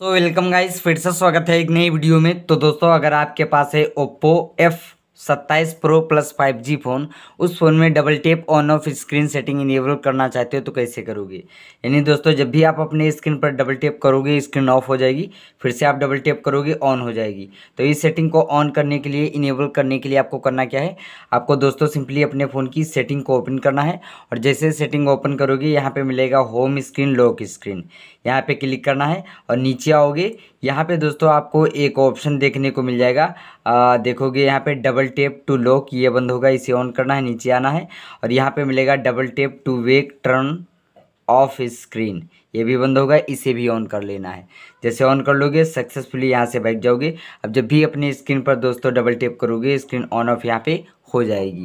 so welcome guys फिर से स्वागत है एक नई वीडियो में तो दोस्तों अगर आपके पास है ओप्पो एफ सत्ताईस Pro Plus five G phone उस फ़ोन में double tap on off screen setting enable करना चाहते हो तो कैसे करोगे यानी दोस्तों जब भी आप अपने स्क्रीन पर डबल टेप करोगे स्क्रीन ऑफ हो जाएगी फिर से आप डबल टेप करोगे ऑन हो जाएगी तो इस सेटिंग को ऑन करने के लिए इनेबल करने के लिए आपको करना क्या है आपको दोस्तों सिंपली अपने फ़ोन की सेटिंग को ओपन करना है और जैसे सेटिंग ओपन करोगे यहाँ पर मिलेगा होम स्क्रीन लॉक स्क्रीन यहाँ पर क्लिक करना है और नीचे आओगे यहाँ पर दोस्तों आपको एक ऑप्शन देखने को मिल जाएगा देखोगे यहाँ पर double double tap to lock ये बंद होगा इसे ऑन करना है नीचे आना है और यहाँ पे मिलेगा double tap to wake turn off screen ये भी बंद होगा इसे भी ऑन कर लेना है जैसे ऑन कर लोगे सक्सेसफुली यहाँ से बैठ जाओगे अब जब भी अपनी स्क्रीन पर दोस्तों डबल टेप करोगे स्क्रीन ऑन ऑफ यहाँ पे हो जाएगी